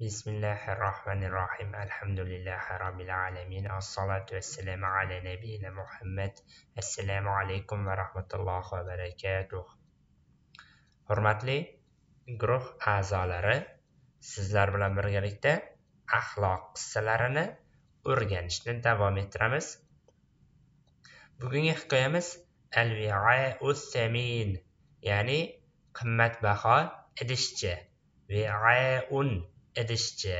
Rahim. Alhamdulillahi Rabbil Alamin. Assalatu wassalamu ala nabiyyina Muhammad. Assalamu alaykum va rahmatullohi va barakatuh. Hurmatli guruh a'zolari, sizlar bilan birgalikda axloq qissalarini o'rganishni davom ettiramiz. Bugungi hikoyamiz al wia us-Samin, ya'ni qimmatbaho idishchi. un idishchi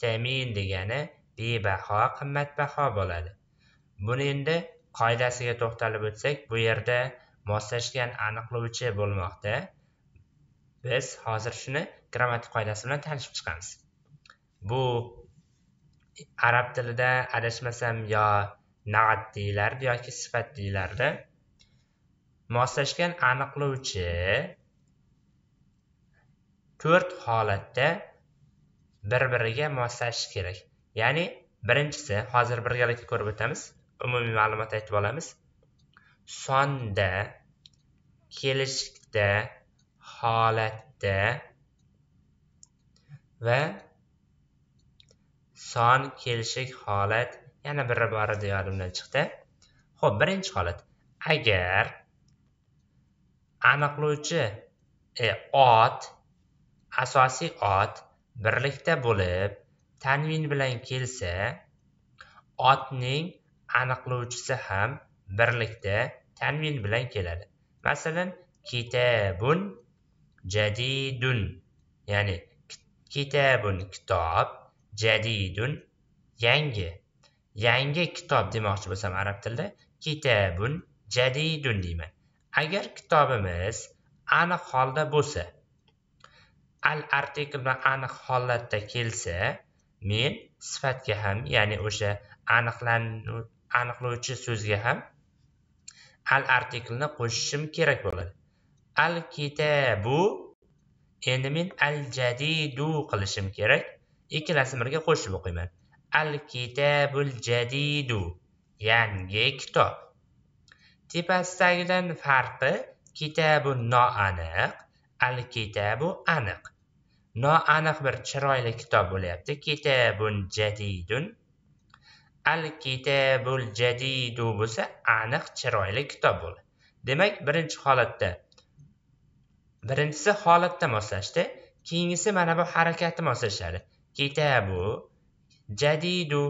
samin degani bebaho qimmatbaho bo'ladi buni endi qoidasiga to'xtalib o'tsak bu yerda moslashgan aniqlovchi bo'lmoqda biz hozir shuni grammatik qoidasi bilan tanishib chiqamiz bu arab tilida adashmasam yo naat deyilardi yoki sifat deyilardi moslashgan aniqlovchi to'rt holatda bir biriga moslashishi kerak ya'ni birinchisi hozir birgalikda ko'rib o'tamiz umumiy ma'lumot aytib olamiz sonda kelishikda holatda va son kelishik holat yana biri bor edi yodimdan chiqdi ho'p birinchi holat agar aniqlovchi e, ot asosiy ot birlikda bo'lib tanvin bilan kelsa otning aniqlovchisi ham birlikda tanvin bilan keladi masalan kitabun jadidun ya'ni kitabun kitob jadidun yangi yangi kitob demoqchi bo'lsam arab tilida kitabun jadidun deyman agar kitobimiz aniq holda bo'lsa al artikl bilan aniq holatda kelsa men sifatga ham ya'ni o'sha aniqlan aniqlovchi so'zga ham al artiklni qo'shishim kerak bo'ladi al kitabu endi men al jadidu qilishim kerak ikkalasini birga qo'shib o'qiyman al kitabul jadidu yangi kitob tepasidagidan farqi kitabu noaniq al kitabu aniq noaniq bir chiroyli kitob bo'lyapti kitabun jadidun al kitabul jadidu bo'lsa aniq chiroyli kitob bo'ladi demak birinchi holatda birinchisi holatda moslashdi keyingisi mana bu harakati moslashadi kitabu jadidu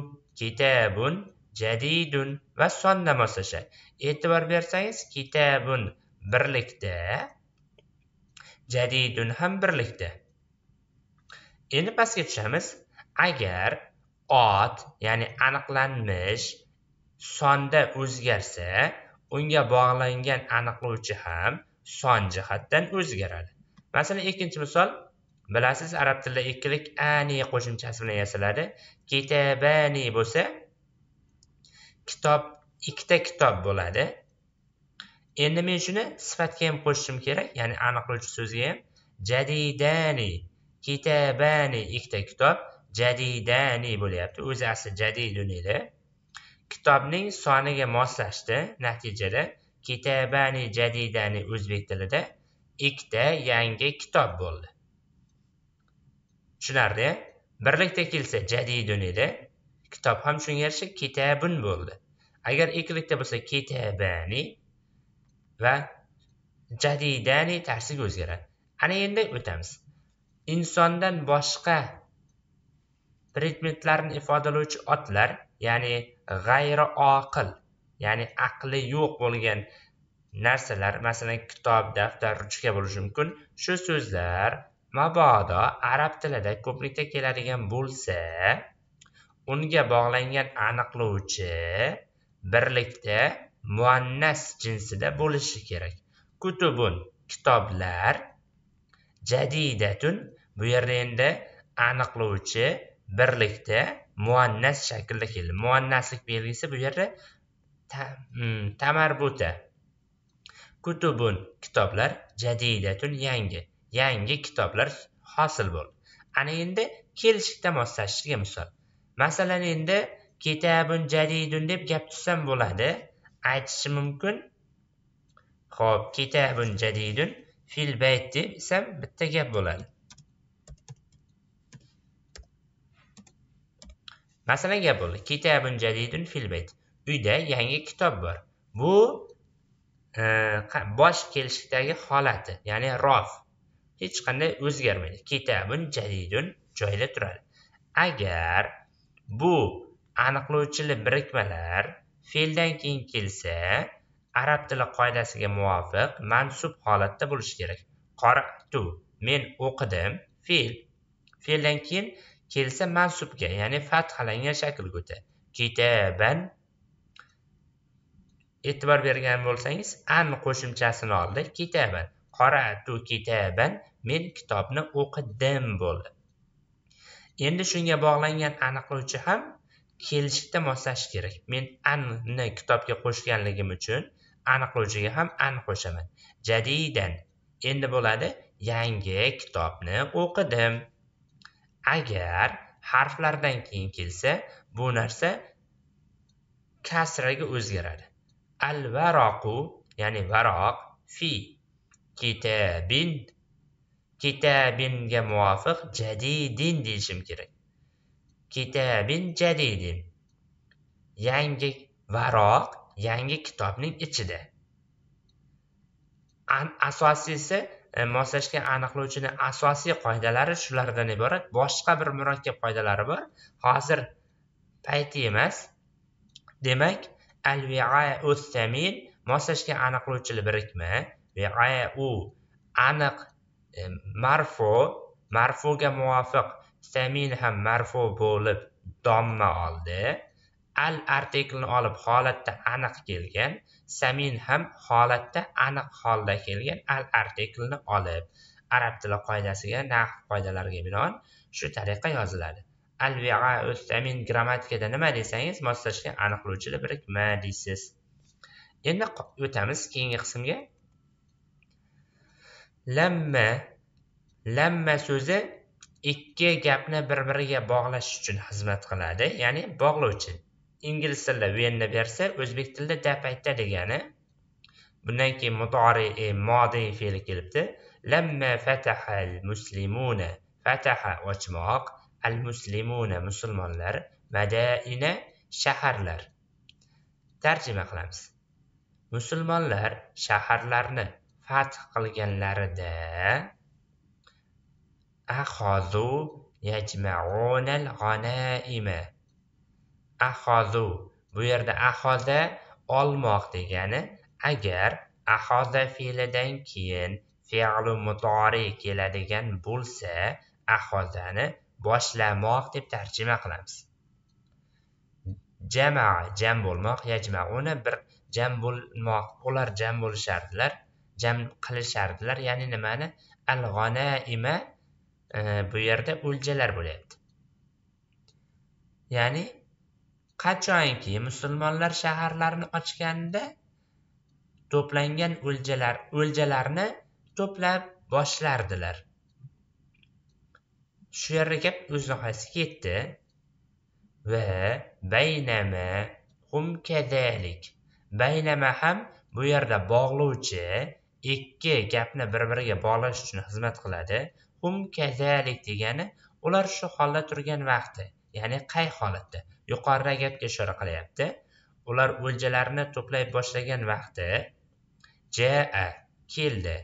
kitabun jadidun va sonda moslashadi e'tibor bersangiz kitabun birlikda jadidun ham birlikda endi pastga tushamiz agar ot ya'ni aniqlanmish sonda o'zgarsa unga bog'langan aniqlovchi ham son jihatdan o'zgaradi masalan ikkinchi misol bilasiz arab tilida ikkilik ani qo'shimchasi bilan yasaladi kitabani bo'lsa kitob ikkita kitob bo'ladi endi men shuni sifatga ham qo'shishim kerak ya'ni aniqlovchi so'zga ham jadidani kitabani ikkita kitob jadidani bo'lyapti o'zi asli jadidun edi kitobning soniga moslashdi natijada kitabani jadidani o'zbek tilida ikkita yangi kitob bo'ldi tushunarli birlikda kelsa jadidun edi kitob ham shunga yarasha kitabun bo'ldi agar ikkilikda bo'lsa kitabani va jadidani tarsiga o'zgaradi ana endi o'tamiz insondan boshqa predmetlarni ifodalovchi otlar ya'ni g'ayri oqil ya'ni aqli yo'q bo'lgan narsalar masalan kitob daftar ruchka bo'lishi mumkin shu so'zlar mabodo arab tilida ko'plikda keladigan bo'lsa unga bog'langan aniqlovchi birlikda muannas jinsida bo'lishi kerak kutubun kitoblar jadidatun bu yerda endi aniqlovchi birlikda muannas shaklda keldi muannaslik belgisi bu yerda ta, hmm, tamarbuta kutubun kitoblar jadidatun yangi yangi kitoblar hosil bo'ldi ana endi kelishikda moslashishga misol masalan endi kitabun jadidun deb gap tushsam bo'ladi aytishim mumkin ho'p kitabun jadidun fil bayt deb isam bitta gap bo'ladi masalan gap bo'ldi kitabun jadidun fil bayt uyda yangi kitob bor bu e, bosh kelishdagi holati ya'ni rof hech qanday o'zgarmaydi kitabun jadidun joyida turadi agar bu aniqlovchili birikmalar fe'ldan keyin kelsa arab tili qoidasiga muvofiq mansub holatda bo'lishi kerak qaratu men o'qidim fe'l fe'ldan keyin kelsa mansubga ya'ni fathalangan shaklga o'tadi kitaban e'tibor bergan bo'lsangiz an qo'shimchasini oldi kitaban qaratu kitaban men kitobni o'qidim bo'ldi endi shunga bog'langan aniqlovchi ham kelishikda moslashish kerak men anni kitobga qo'shganligim uchun aniqlovchiga ham an qo'shaman jadidan endi bo'ladi yangi kitobni o'qidim agar harflardan keyin kelsa bu narsa kasraga o'zgaradi al varoqu ya'ni varoq fi kitabin kitabinga muvofiq jadidin deyishim kerak kitabin jadidin yangi varoq yangi kitobning ichida asosiysi e, moslashgan aniqlovchini asosiy qoidalari shulardan iborat boshqa bir murakkab qoidalari bor hozir payti emas demak al thamin moslashgan aniqlovchili birikma u aniq e, marfu marfuga muvofiq samin ham marfu bo'lib domma oldi al artiklni olib holatda aniq kelgan samin ham holatda aniq holda kelgan al artiklni olib arab tili qoidasiga nahv qoidalariga binoan shu tariqa yoziladi al samin grammatikada nima desangiz moslashgan aniqlovchida birikma deysiz endi o'tamiz keyingi qismga lamma lamma so'zi ikki gapni bir biriga bog'lash uchun xizmat qiladi ya'ni bog'lovchi ingliz tilida venni bersa o'zbek tilida dap aytda degani bundan keyin mutori e, modiy fe'li kelibdi lamma fataha al muslimuna fataha ochmoq al muslimuna musulmonlar madaina shaharlar tarjima qilamiz musulmonlar shaharlarni fath qilganlarida ahozu yajmaunal g'onaima ahozu bu yerda ahoza olmoq degani agar ahoza fe'lidan keyin fe'lu mutori keladigan bo'lsa ahozani boshlamoq deb tarjima qilamiz jama jam bo'lmoq yajma uni bir jam bo'lmoq ular jam bo'lishardilar jam qilishardilar ya'ni nimani al g'onaima e, bu yerda o'ljalar bo'lyapti ya'ni qachonki musulmonlar shaharlarni ochganda to'plangan o'ljalar o'ljalarni to'plab boshlardilar shu yerda gap o'z nihoyasiga yetdi va baynama hum kadalik baynama ham bu yerda bog'lovchi ikki gapni bir biriga bog'lash uchun xizmat qiladi hum kadalik degani ular shu holda turgan vaqti ya'ni qay holatda yuqoridagi gapga ishora qilyapti ular o'ljalarni to'play boshlagan vaqti ja keldi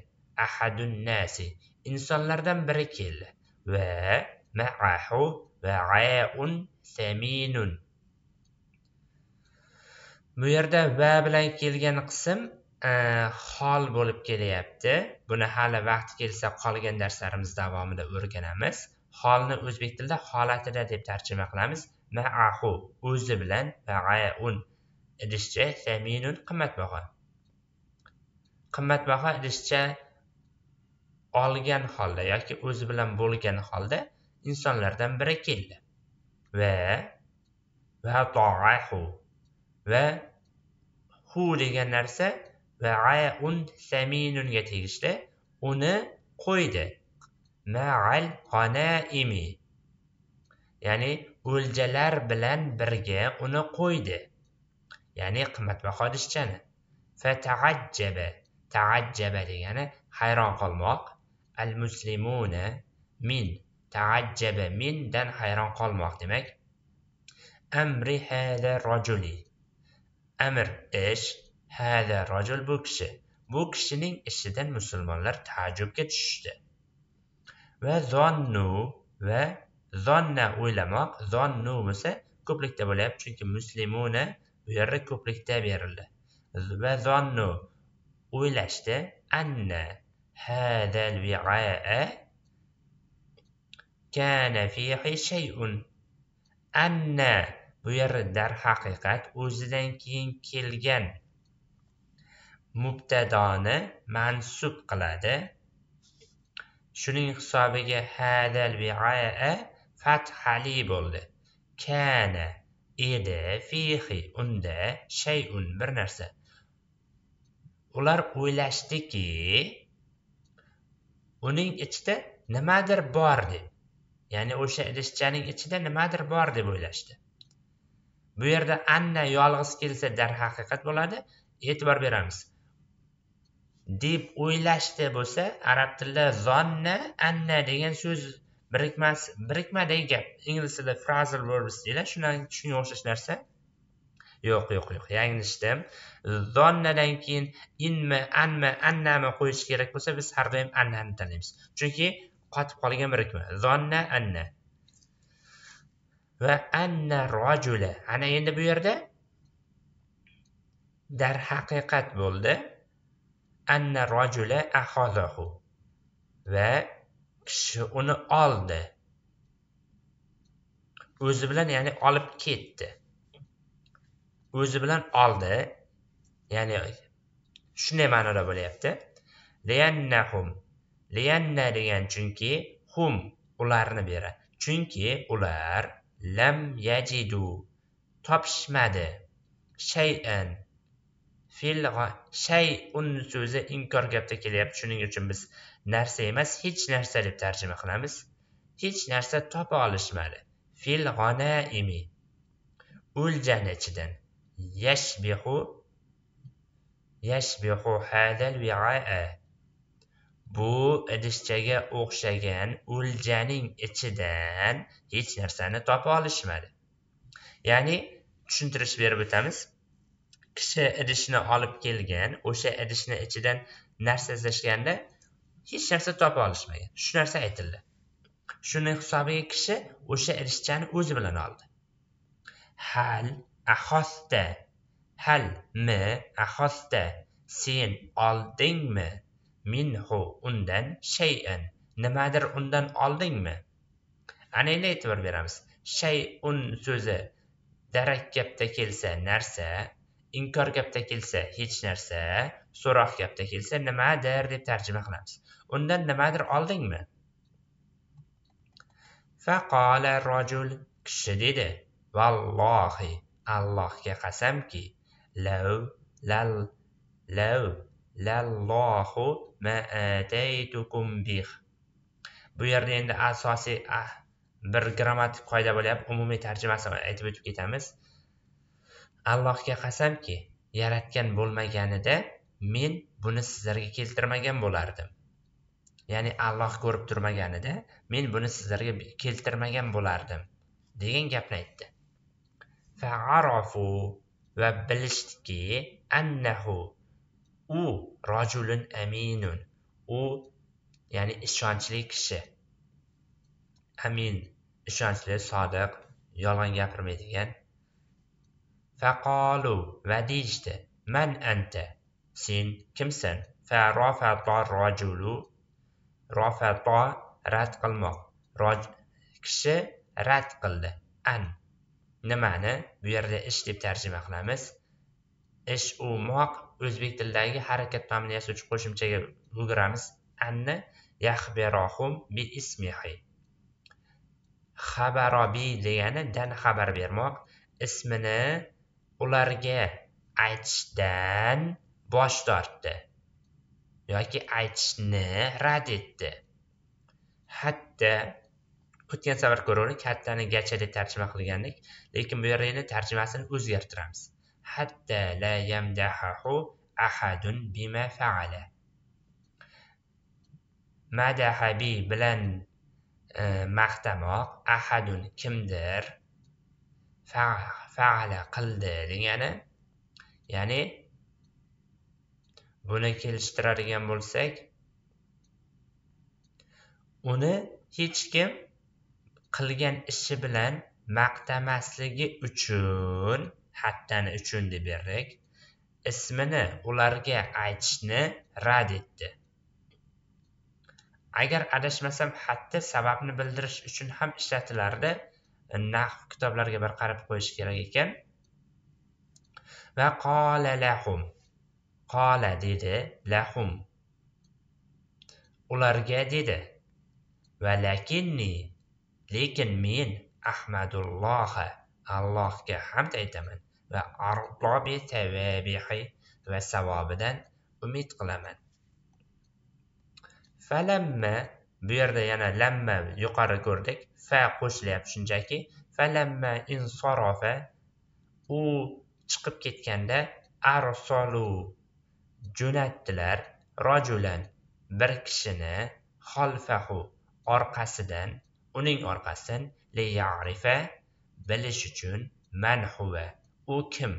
ahadun nasi insonlardan biri keldi va ma'ahu va'aun saminun bu yerda va bilan kelgan qism e, hol bo'lib kelyapti buni hali vaqti kelsa qolgan darslarimiz davomida o'rganamiz holni o'zbek tilida holatida deb tarjima qilamiz ma'ahu o'zi bilan baaun idishcha saminun qimmatbaho qimmatbaho idishcha olgan holda yoki o'zi bilan bo'lgan holda insonlardan biri keldi va va toahu va hu degan narsa va ayun saminunga tegishli uni qo'ydi ma'al qanaimi ya'ni o'ljalar bilan birga uni qo'ydi ya'ni qimmatbaho idishchani fataajjaba taajjaba degani hayron qolmoq al muslimuna min taajjaba mindan hayron qolmoq demak amri hada rajuli amr ish hada rajul bu kishi bu kishining ishidan musulmonlar taajjubga tushishdi va zonnu va zonna o'ylamoq zonnu bo'lsa ko'plikda bo'lyapti chunki muslimuna bu yerda ko'plikda berildi va zonnu o'ylashdi anna hadal viaa kana fihi shayun anna bu yerda darhaqiqat o'zidan keyin kelgan mubtadoni mansub qiladi shuning hisobiga hadal viaa fathali bo'ldi kana edi fihi unda shayun bir narsa ular o'ylashdiki uning ichida nimadir bor deb ya'ni o'sha idishchaning ichida nimadir bor deb o'ylashdi bu yerda anna yolg'iz kelsa darhaqiqat bo'ladi e'tibor beramiz deb o'ylashdi bo'lsa arab tilida zonna anna degan so'z birikmas degan gap ingliz tilida frazal verbs deyiladi shundan shunga o'xshash narsa yo'q yo'q yo'q yanglishdim zonnadan keyin inmi anmi annami qo'yish kerak bo'lsa biz har doim annani tanlaymiz chunki qotib qolgan birikma zonna anna va anna rojula ana endi bu yerda darhaqiqat bo'ldi anna rojula ahozahu va kishi uni oldi o'zi bilan ya'ni olib ketdi o'zi bilan oldi ya'ni shunday ma'noda bo'lyapti liannahum lianna degan chunki hum ularni beradi chunki ular lam yajidu topishmadi shayan fe'l shay un so'zi inkor gapda kelyapti shuning uchun biz narsa emas hech narsa deb tarjima qilamiz hech narsa topa olishmadi fil imi o'ljani ichidan yashbihu yashbihu hadal viaa bu idishchaga o'xshagan o'ljaning ichidan hech narsani topa olishmadi ya'ni tushuntirish berib o'tamiz kishi idishni olib kelgan o'sha idishni ichidan narsa izlashganda hech narsa topa olishmagan shu narsa aytildi shuni hisobiga kishi o'sha idishchani o'zi bilan oldi hal ahosta hal mi ahosta sen oldingmi minhu undan shayan nimadir undan oldingmi ana endi e'tibor beramiz shayun so'zi darak gapda kelsa narsa inkor gapda kelsa hech narsa so'roq gapda kelsa nimadir deb tarjima qilamiz undan nimadir oldingmi faqola rojul kishi dedi vallohi allohga qasamki lav lal lav lallohu ma ataytukum bih bu yerda endi asosiy ah, bir grammatik qoida bo'lyapti umumiy tarjimasini aytib o'tib ketamiz allohga qasamki yaratgan bo'lmaganida men buni sizlarga keltirmagan bo'lardim ya'ni alloh ko'rib turmaganida men buni sizlarga keltirmagan bo'lardim degan gapni aytdi faarafu va bilishdiki annahu u rojulun aminun u ya'ni ishonchli kishi amin ishonchli sodiq yolg'on gapirmaydigan Faqalu va deyishdi, man anta, sen kimsan? Farafata rajulu, rafata rad qilmoq, Raj, kishi rad qildi, an. Nimani? Bu yerda ish deb tarjima qilamiz. Ish umoq o'zbek tilidagi harakat familiyasi uchun qo'shimchaga o'giramiz. Anni yahberohum bi ismihi. xabarobi degani dan xabar bermoq ismini ularga aytishdan bosh tortdi yoki aytishni rad etdi hatto o'tgan safar ko'ruvni kattani gacha deb tarjima qilgandik lekin bu yerda yana tarjimasini o'zgartiramiz hatta la yamdahahu ahadun bima faala madahabi bilan e, maqtamoq ahadun kimdir faala qildi degani ya'ni buni kelishtiradigan bo'lsak uni hech kim qilgan ishi bilan maqtamasligi uchun hattani uchun deb berdik ismini ularga aytishni rad etdi agar adashmasam hatto sababni bildirish uchun ham ishlatilardi nahv kitoblarga bir qarab qo'yish kerak ekan va qola lahum qola dedi lahum ularga dedi va lakinni lekin men ahmadulloha allohga hamd aytaman va ardobi tavabihi va savobidan umid qilaman falamma bu yerda yana lamma yuqori ko'rdik fa qo'shilyapti shunchaki falamma insorofa u chiqib ketganda arsolu jo'natdilar rojulan bir kishini xolfahu orqasidan uning orqasidan liyarifa bilish uchun man huva u kim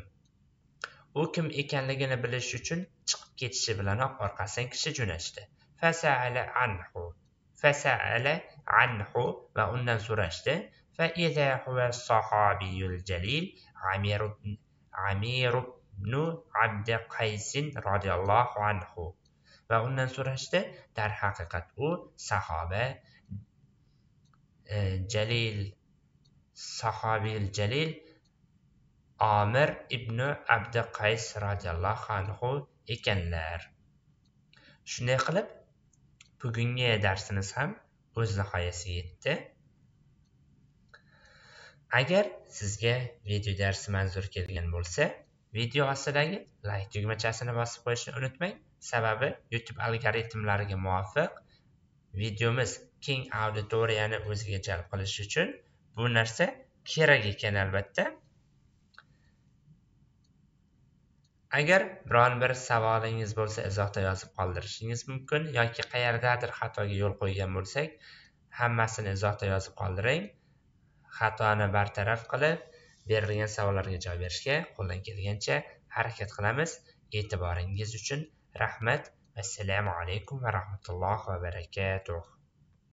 u kim ekanligini bilish uchun chiqib ketishi bilanoq orqasidan kishi jo'natishdi fasaala anhu فسأل عنه وأنdan so'rashdi فإذا هو الصحابي الجليل عمير عمير بن عبد قيس رضي الله عنه va undan so'rashdi darhaqiqat u sahoba jalil sahobil jalil omir ibn abdi qays roziyallohu anhu ekanlar shunday qilib bugungi darsimiz ham o'z nihoyasiga yetdi agar sizga video darsi manzur kelgan bo'lsa video ostidagi like tugmachasini bosib qo'yishni unutmang sababi youtube algoritmlariga muvofiq videomiz keng auditoriyani o'ziga jalb qilish uchun bu narsa kerak ekan albatta agar biron bir savolingiz bo'lsa izohda yozib qoldirishingiz mumkin yoki qayerdadir xatoga yo'l qo'ygan bo'lsak hammasini izohda yozib qoldiring xatoni bartaraf qilib berilgan savollarga javob berishga qo'ldan kelgancha harakat qilamiz e'tiboringiz uchun rahmat assalomu alaykum va rahmatullohi va barakatuh